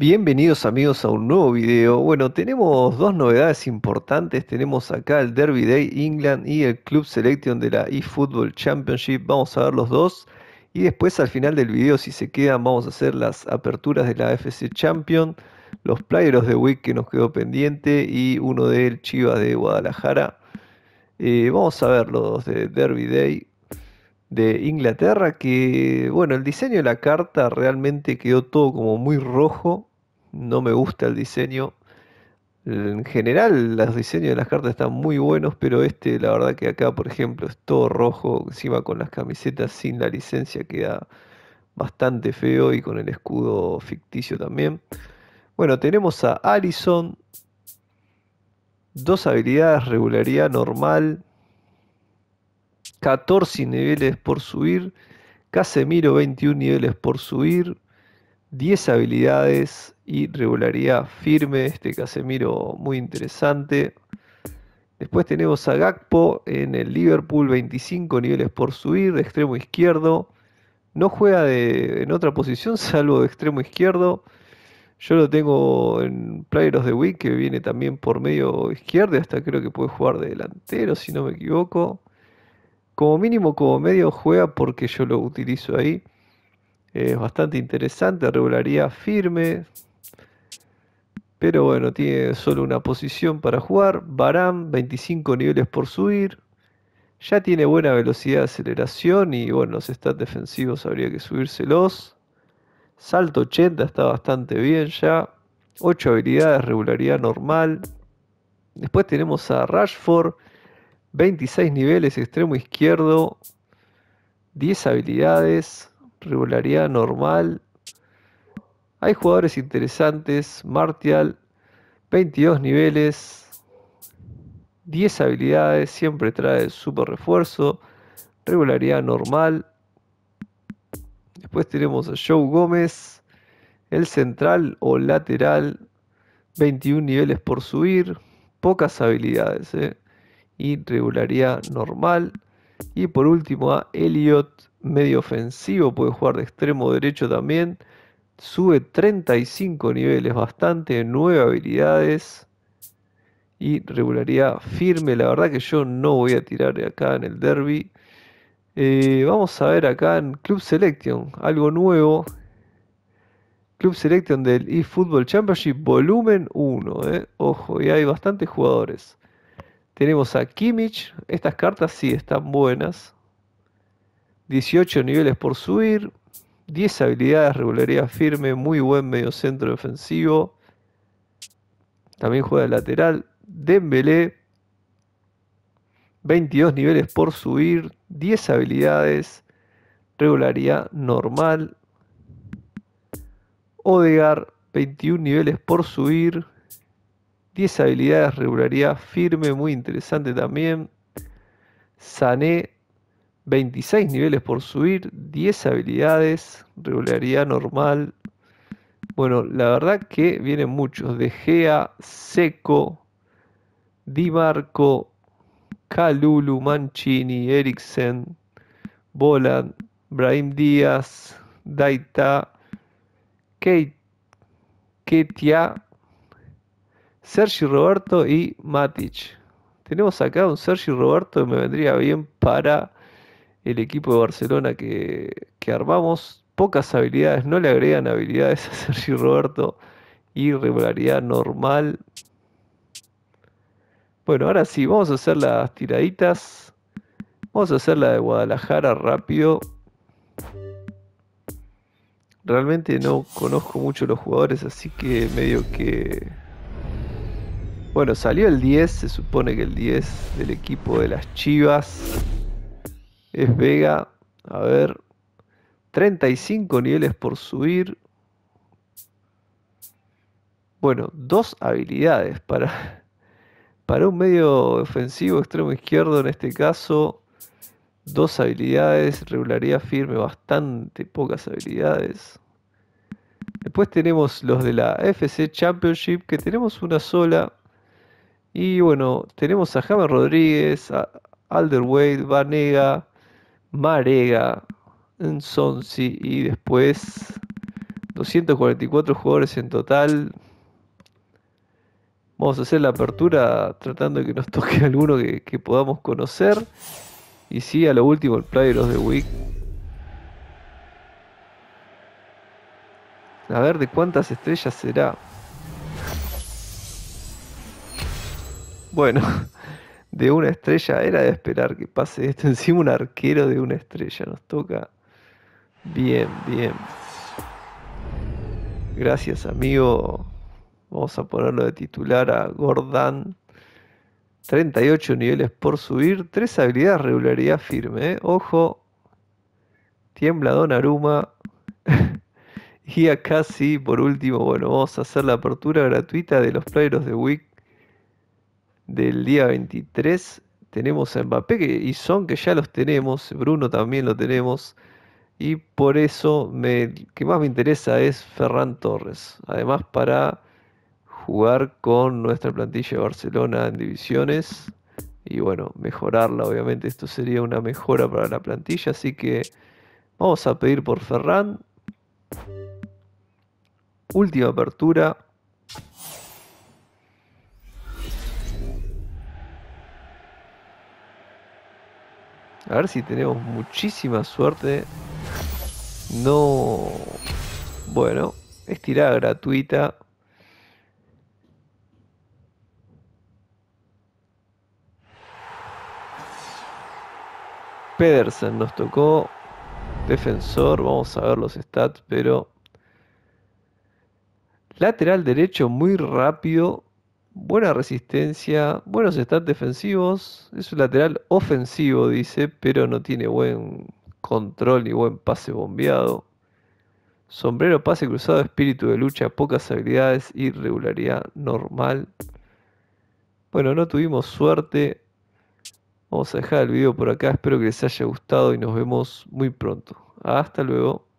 Bienvenidos amigos a un nuevo video. Bueno, tenemos dos novedades importantes. Tenemos acá el Derby Day England y el Club Selection de la eFootball Championship. Vamos a ver los dos. Y después al final del video, si se quedan, vamos a hacer las aperturas de la FC Champion, los playeros de Week que nos quedó pendiente y uno de el Chivas de Guadalajara. Eh, vamos a ver los de Derby Day de Inglaterra que bueno el diseño de la carta realmente quedó todo como muy rojo no me gusta el diseño. En general, los diseños de las cartas están muy buenos, pero este, la verdad que acá, por ejemplo, es todo rojo, encima con las camisetas sin la licencia queda bastante feo y con el escudo ficticio también. Bueno, tenemos a Allison, dos habilidades, regularidad normal, 14 niveles por subir, Casemiro 21 niveles por subir, 10 habilidades y regularidad firme. Este Casemiro muy interesante. Después tenemos a Gakpo en el Liverpool, 25 niveles por subir, de extremo izquierdo. No juega en otra posición salvo de extremo izquierdo. Yo lo tengo en Player of the Week, que viene también por medio izquierdo, hasta creo que puede jugar de delantero, si no me equivoco. Como mínimo, como medio juega porque yo lo utilizo ahí. Es bastante interesante, regularidad firme. Pero bueno, tiene solo una posición para jugar. Baram, 25 niveles por subir. Ya tiene buena velocidad de aceleración y bueno, los stats defensivos habría que subírselos. Salto 80 está bastante bien ya. 8 habilidades, regularidad normal. Después tenemos a Rashford, 26 niveles, extremo izquierdo, 10 habilidades, regularidad normal. Hay jugadores interesantes, Martial, 22 niveles, 10 habilidades, siempre trae super refuerzo, regularidad normal. Después tenemos a Joe Gómez, el central o lateral, 21 niveles por subir, pocas habilidades eh, y regularidad normal. Y por último a Elliot, medio ofensivo, puede jugar de extremo derecho también. Sube 35 niveles, bastante, 9 habilidades y regularidad firme. La verdad que yo no voy a tirar de acá en el derby. Eh, vamos a ver acá en Club Selection, algo nuevo. Club Selection del eFootball Championship, volumen 1. Eh. Ojo, y hay bastantes jugadores. Tenemos a Kimmich. Estas cartas sí están buenas. 18 niveles por subir, 10 habilidades, regularidad firme, muy buen medio centro defensivo. También juega de lateral. Dembélé, 22 niveles por subir, 10 habilidades, regularidad normal. Odegar, 21 niveles por subir, 10 habilidades, regularidad firme, muy interesante también. Sané, 26 niveles por subir, 10 habilidades, regularidad normal. Bueno, la verdad que vienen muchos. De Gea, Seco, Di Marco, Calulu, Mancini, Eriksen, Bolan, Brahim Díaz, Daita, Ketia, Sergi Roberto y Matic. Tenemos acá un Sergi Roberto que me vendría bien para el equipo de Barcelona que, armamos, pocas habilidades, no le agregan habilidades a Sergi Roberto, irregularidad normal. Bueno, ahora sí, vamos a hacer las tiraditas. Vamos a hacer la de Guadalajara rápido. Realmente no conozco mucho los jugadores, así que medio que... Bueno, salió el 10, se supone que el 10 del equipo de las Chivas es Vega. A ver. 35 niveles por subir. Bueno, dos habilidades para, para un medio ofensivo extremo izquierdo en este caso. Dos habilidades, regularidad firme, bastante pocas habilidades. Después tenemos los de la FC Championship, que tenemos una sola. Y bueno, tenemos a James Rodríguez, a Vanega, Marega, Sonsi y después 244 jugadores en total. Vamos a hacer la apertura tratando de que nos toque alguno que, podamos conocer. Y sí, a lo último el player de the week. A ver de cuántas estrellas será. Bueno, de una estrella. Era de esperar que pase esto. Encima un arquero de una estrella nos toca. Bien, bien. Gracias, amigo. Vamos a ponerlo de titular a Gordán. 38 niveles por subir. 3 habilidades, regularidad firme. ¿eh? Ojo. Tiembla Aruma. y acá sí, por último, bueno, vamos a hacer la apertura gratuita de los playeros de Wick del día 23 tenemos a Mbappé y Son que ya los tenemos, Bruno también lo tenemos y por eso me, que más me interesa es Ferran Torres. Además para jugar con nuestra plantilla de Barcelona en divisiones y bueno, mejorarla obviamente, esto sería una mejora para la plantilla, así que vamos a pedir por Ferran. Última apertura, A ver si tenemos muchísima suerte. No. Bueno, estirada gratuita. Pedersen nos tocó. Defensor, vamos a ver los stats, pero. Lateral derecho muy rápido buena resistencia, buenos stats defensivos, es un lateral ofensivo, dice, pero no tiene buen control ni buen pase bombeado. Sombrero, pase cruzado, espíritu de lucha, pocas habilidades y regularidad normal. Bueno, no tuvimos suerte. Vamos a dejar el video por acá. Espero que les haya gustado y nos vemos muy pronto. Hasta luego.